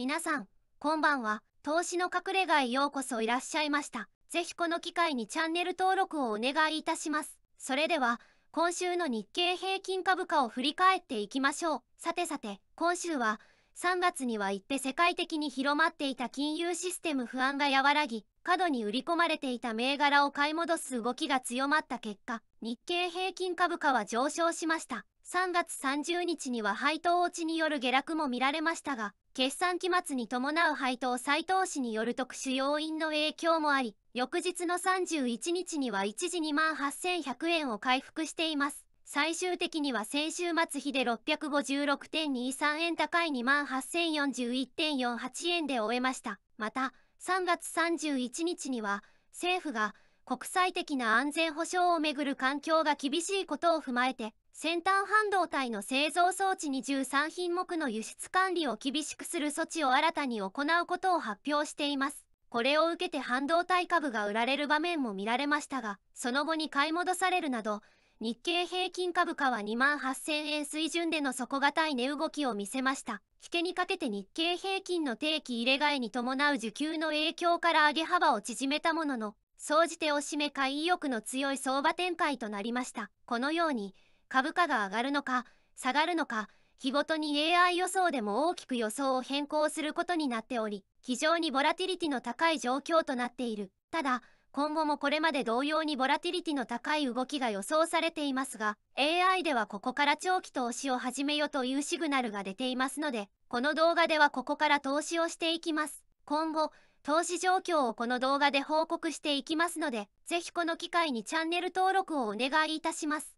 皆さん、こんばんは。投資の隠れ家へようこそいらっしゃいました。ぜひこの機会にチャンネル登録をお願いいたします。それでは、今週の日経平均株価を振り返っていきましょう。さてさて、今週は、3月には行って世界的に広まっていた金融システム不安が和らぎ、過度に売り込まれていた銘柄を買い戻す動きが強まった結果、日経平均株価は上昇しました。3月30日には配当落ちによる下落も見られましたが、決算期末に伴う配当再投資による特殊要因の影響もあり、翌日の31日には一時2万8100円を回復しています。最終的には先週末比で656.23円高い2万8041.48円で終えました。また、3月31日には、政府が国際的な安全保障をめぐる環境が厳しいことを踏まえて、先端半導体の製造装置に1 3品目の輸出管理を厳しくする措置を新たに行うことを発表しています。これを受けて半導体株が売られる場面も見られましたが、その後に買い戻されるなど、日経平均株価は2万8000円水準での底堅い値動きを見せました。引けにかけて日経平均の定期入れ替えに伴う需給の影響から上げ幅を縮めたものの、総じておしめ買い意欲の強い相場展開となりました。このように、株価が上がるのか下がるのか日ごとに AI 予想でも大きく予想を変更することになっており非常にボラティリティの高い状況となっているただ今後もこれまで同様にボラティリティの高い動きが予想されていますが AI ではここから長期投資を始めよというシグナルが出ていますのでこの動画ではここから投資をしていきます今後投資状況をこの動画で報告していきますので是非この機会にチャンネル登録をお願いいたします